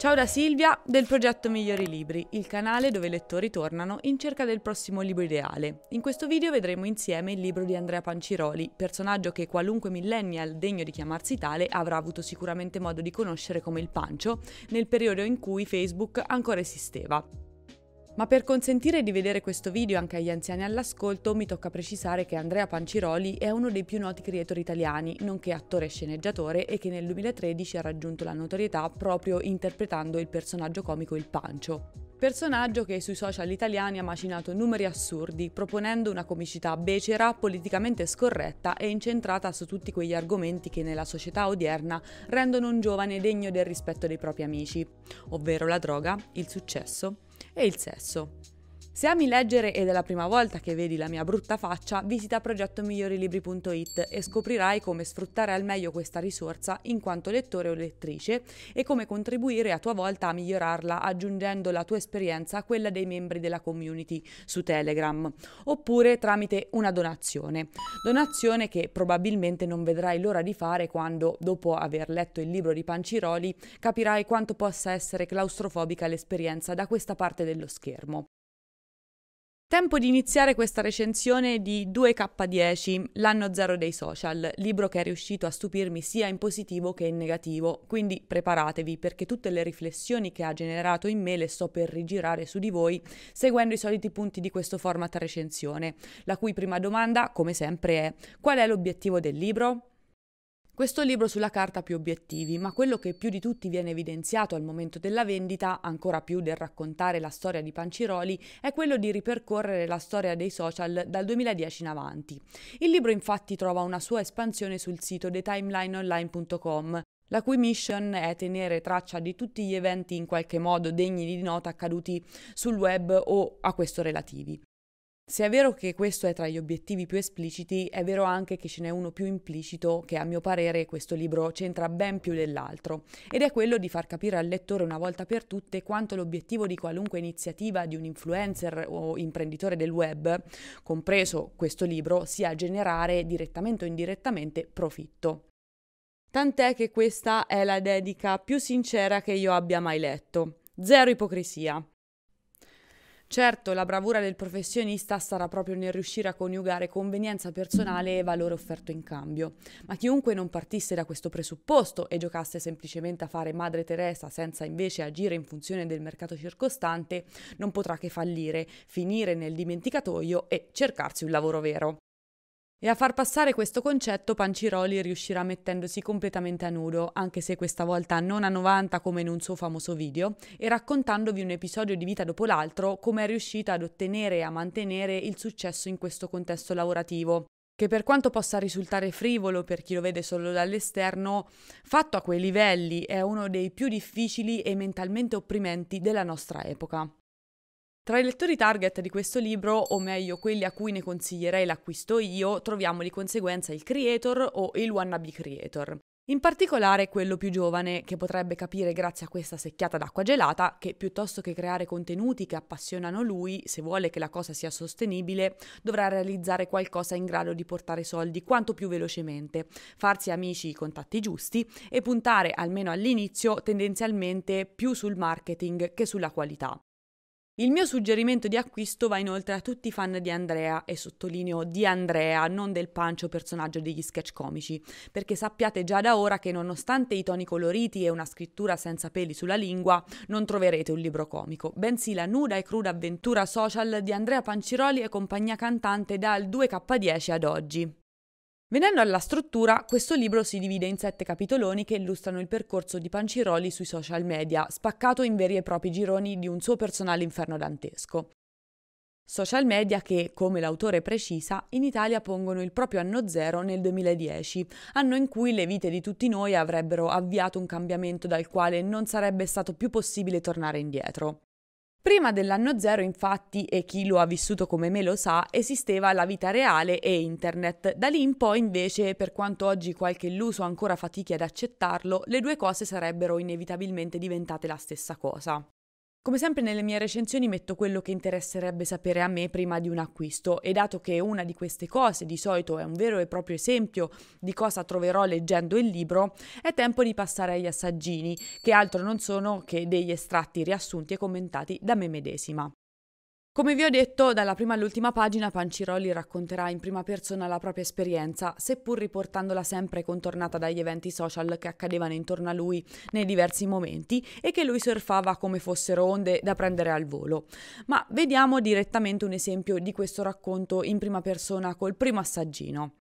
Ciao da Silvia del progetto Migliori Libri, il canale dove i lettori tornano in cerca del prossimo libro ideale. In questo video vedremo insieme il libro di Andrea Panciroli, personaggio che qualunque millennial degno di chiamarsi tale avrà avuto sicuramente modo di conoscere come il Pancio, nel periodo in cui Facebook ancora esisteva. Ma per consentire di vedere questo video anche agli anziani all'ascolto, mi tocca precisare che Andrea Panciroli è uno dei più noti creatori italiani, nonché attore e sceneggiatore, e che nel 2013 ha raggiunto la notorietà proprio interpretando il personaggio comico Il Pancio personaggio che sui social italiani ha macinato numeri assurdi, proponendo una comicità becera, politicamente scorretta e incentrata su tutti quegli argomenti che nella società odierna rendono un giovane degno del rispetto dei propri amici, ovvero la droga, il successo e il sesso. Se ami leggere ed è la prima volta che vedi la mia brutta faccia, visita progettomigliorilibri.it e scoprirai come sfruttare al meglio questa risorsa in quanto lettore o lettrice e come contribuire a tua volta a migliorarla aggiungendo la tua esperienza a quella dei membri della community su Telegram, oppure tramite una donazione. Donazione che probabilmente non vedrai l'ora di fare quando, dopo aver letto il libro di Panciroli, capirai quanto possa essere claustrofobica l'esperienza da questa parte dello schermo. Tempo di iniziare questa recensione di 2K10, l'anno zero dei social, libro che è riuscito a stupirmi sia in positivo che in negativo, quindi preparatevi perché tutte le riflessioni che ha generato in me le sto per rigirare su di voi seguendo i soliti punti di questo format recensione, la cui prima domanda, come sempre, è qual è l'obiettivo del libro? Questo libro sulla carta ha più obiettivi, ma quello che più di tutti viene evidenziato al momento della vendita, ancora più del raccontare la storia di Panciroli, è quello di ripercorrere la storia dei social dal 2010 in avanti. Il libro infatti trova una sua espansione sul sito thetimeLineOnline.com, la cui mission è tenere traccia di tutti gli eventi in qualche modo degni di nota accaduti sul web o a questo relativi. Se è vero che questo è tra gli obiettivi più espliciti, è vero anche che ce n'è uno più implicito che a mio parere questo libro c'entra ben più dell'altro, ed è quello di far capire al lettore una volta per tutte quanto l'obiettivo di qualunque iniziativa di un influencer o imprenditore del web, compreso questo libro, sia generare direttamente o indirettamente profitto. Tant'è che questa è la dedica più sincera che io abbia mai letto. Zero ipocrisia. Certo, la bravura del professionista sarà proprio nel riuscire a coniugare convenienza personale e valore offerto in cambio, ma chiunque non partisse da questo presupposto e giocasse semplicemente a fare madre Teresa senza invece agire in funzione del mercato circostante non potrà che fallire, finire nel dimenticatoio e cercarsi un lavoro vero. E a far passare questo concetto Panciroli riuscirà mettendosi completamente a nudo, anche se questa volta non a 90 come in un suo famoso video, e raccontandovi un episodio di vita dopo l'altro come è riuscita ad ottenere e a mantenere il successo in questo contesto lavorativo, che per quanto possa risultare frivolo per chi lo vede solo dall'esterno, fatto a quei livelli è uno dei più difficili e mentalmente opprimenti della nostra epoca. Tra i lettori target di questo libro, o meglio quelli a cui ne consiglierei l'acquisto io, troviamo di conseguenza il creator o il wannabe creator. In particolare quello più giovane, che potrebbe capire grazie a questa secchiata d'acqua gelata che piuttosto che creare contenuti che appassionano lui, se vuole che la cosa sia sostenibile, dovrà realizzare qualcosa in grado di portare soldi quanto più velocemente, farsi amici i contatti giusti e puntare, almeno all'inizio, tendenzialmente più sul marketing che sulla qualità. Il mio suggerimento di acquisto va inoltre a tutti i fan di Andrea e sottolineo di Andrea, non del pancio personaggio degli sketch comici, perché sappiate già da ora che nonostante i toni coloriti e una scrittura senza peli sulla lingua, non troverete un libro comico, bensì la nuda e cruda avventura social di Andrea Panciroli e compagnia cantante dal 2K10 ad oggi. Venendo alla struttura, questo libro si divide in sette capitoloni che illustrano il percorso di Panciroli sui social media, spaccato in veri e propri gironi di un suo personale inferno dantesco. Social media che, come l'autore precisa, in Italia pongono il proprio anno zero nel 2010, anno in cui le vite di tutti noi avrebbero avviato un cambiamento dal quale non sarebbe stato più possibile tornare indietro. Prima dell'anno zero, infatti, e chi lo ha vissuto come me lo sa, esisteva la vita reale e internet. Da lì in poi, invece, per quanto oggi qualche illuso ancora fatichi ad accettarlo, le due cose sarebbero inevitabilmente diventate la stessa cosa. Come sempre nelle mie recensioni metto quello che interesserebbe sapere a me prima di un acquisto e dato che una di queste cose di solito è un vero e proprio esempio di cosa troverò leggendo il libro, è tempo di passare agli assaggini, che altro non sono che degli estratti riassunti e commentati da me medesima. Come vi ho detto, dalla prima all'ultima pagina Pancirolli racconterà in prima persona la propria esperienza, seppur riportandola sempre contornata dagli eventi social che accadevano intorno a lui nei diversi momenti e che lui surfava come fossero onde da prendere al volo. Ma vediamo direttamente un esempio di questo racconto in prima persona col primo assaggino.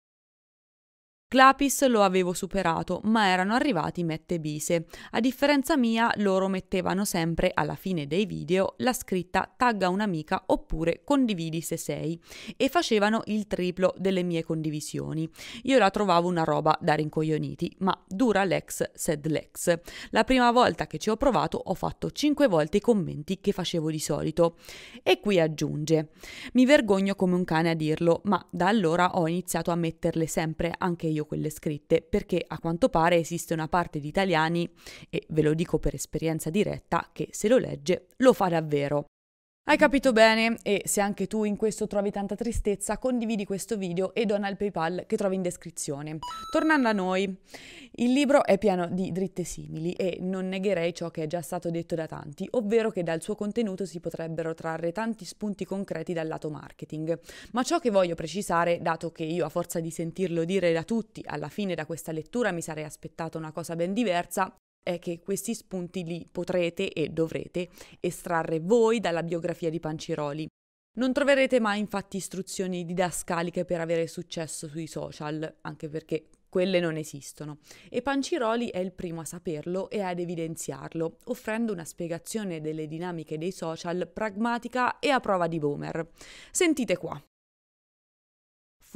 Clapis lo avevo superato, ma erano arrivati mette bise. A differenza mia, loro mettevano sempre alla fine dei video la scritta tagga un'amica oppure condividi se sei e facevano il triplo delle mie condivisioni. Io la trovavo una roba da rincoglioniti, ma dura l'ex sed l'ex. La prima volta che ci ho provato ho fatto 5 volte i commenti che facevo di solito. E qui aggiunge: Mi vergogno come un cane a dirlo, ma da allora ho iniziato a metterle sempre anche io io quelle scritte perché a quanto pare esiste una parte di italiani, e ve lo dico per esperienza diretta, che se lo legge lo fa davvero. Hai capito bene e se anche tu in questo trovi tanta tristezza, condividi questo video e dona il PayPal che trovi in descrizione. Tornando a noi, il libro è pieno di dritte simili e non negherei ciò che è già stato detto da tanti, ovvero che dal suo contenuto si potrebbero trarre tanti spunti concreti dal lato marketing. Ma ciò che voglio precisare, dato che io a forza di sentirlo dire da tutti, alla fine da questa lettura mi sarei aspettata una cosa ben diversa, è che questi spunti li potrete e dovrete estrarre voi dalla biografia di Panciroli. Non troverete mai infatti istruzioni didascaliche per avere successo sui social, anche perché quelle non esistono. E Panciroli è il primo a saperlo e ad evidenziarlo, offrendo una spiegazione delle dinamiche dei social pragmatica e a prova di boomer. Sentite qua.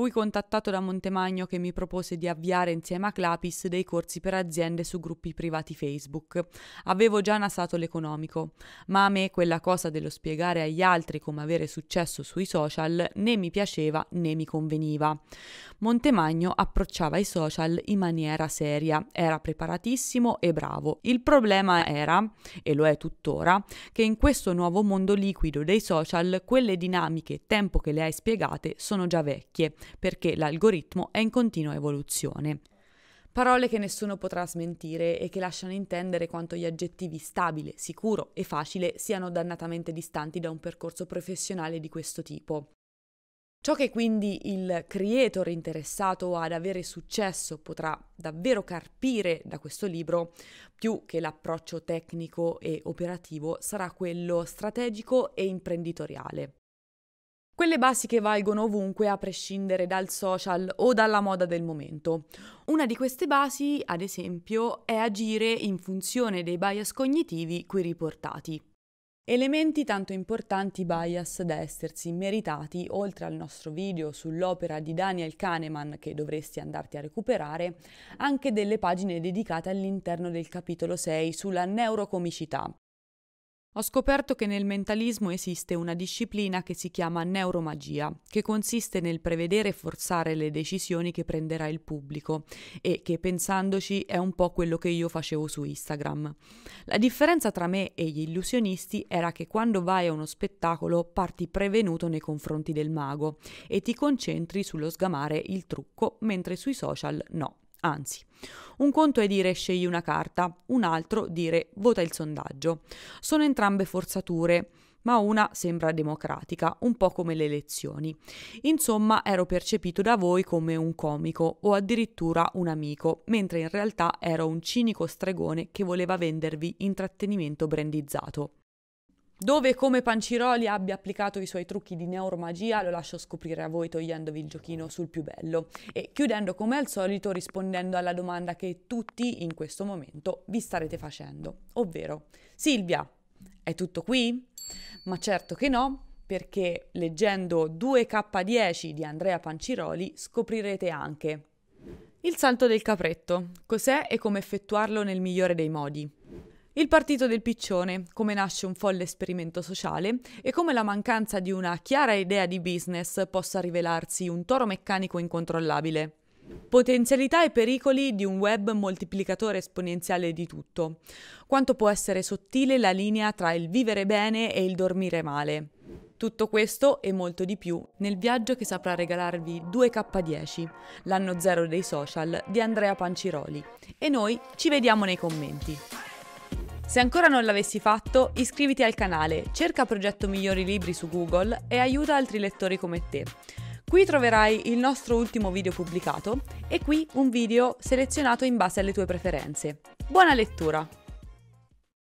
Fui contattato da Montemagno che mi propose di avviare insieme a Clapis dei corsi per aziende su gruppi privati Facebook. Avevo già nasato l'economico, ma a me quella cosa dello spiegare agli altri come avere successo sui social né mi piaceva né mi conveniva. Montemagno approcciava i social in maniera seria, era preparatissimo e bravo. Il problema era, e lo è tuttora, che in questo nuovo mondo liquido dei social quelle dinamiche, tempo che le hai spiegate, sono già vecchie perché l'algoritmo è in continua evoluzione. Parole che nessuno potrà smentire e che lasciano intendere quanto gli aggettivi stabile, sicuro e facile siano dannatamente distanti da un percorso professionale di questo tipo. Ciò che quindi il creator interessato ad avere successo potrà davvero carpire da questo libro, più che l'approccio tecnico e operativo, sarà quello strategico e imprenditoriale. Quelle basi che valgono ovunque a prescindere dal social o dalla moda del momento. Una di queste basi, ad esempio, è agire in funzione dei bias cognitivi qui riportati. Elementi tanto importanti bias da essersi meritati, oltre al nostro video sull'opera di Daniel Kahneman che dovresti andarti a recuperare, anche delle pagine dedicate all'interno del capitolo 6 sulla neurocomicità, ho scoperto che nel mentalismo esiste una disciplina che si chiama neuromagia, che consiste nel prevedere e forzare le decisioni che prenderà il pubblico e che pensandoci è un po' quello che io facevo su Instagram. La differenza tra me e gli illusionisti era che quando vai a uno spettacolo parti prevenuto nei confronti del mago e ti concentri sullo sgamare il trucco, mentre sui social no. Anzi, un conto è dire scegli una carta, un altro dire vota il sondaggio. Sono entrambe forzature, ma una sembra democratica, un po' come le elezioni. Insomma, ero percepito da voi come un comico o addirittura un amico, mentre in realtà ero un cinico stregone che voleva vendervi intrattenimento brandizzato. Dove e come Panciroli abbia applicato i suoi trucchi di neuromagia lo lascio scoprire a voi togliendovi il giochino sul più bello e chiudendo come al solito rispondendo alla domanda che tutti in questo momento vi starete facendo, ovvero Silvia, è tutto qui? Ma certo che no, perché leggendo 2K10 di Andrea Panciroli scoprirete anche il salto del capretto, cos'è e come effettuarlo nel migliore dei modi il partito del piccione, come nasce un folle esperimento sociale e come la mancanza di una chiara idea di business possa rivelarsi un toro meccanico incontrollabile. Potenzialità e pericoli di un web moltiplicatore esponenziale di tutto. Quanto può essere sottile la linea tra il vivere bene e il dormire male. Tutto questo e molto di più nel viaggio che saprà regalarvi 2K10, l'anno zero dei social di Andrea Panciroli. E noi ci vediamo nei commenti. Se ancora non l'avessi fatto, iscriviti al canale, cerca Progetto Migliori Libri su Google e aiuta altri lettori come te. Qui troverai il nostro ultimo video pubblicato e qui un video selezionato in base alle tue preferenze. Buona lettura!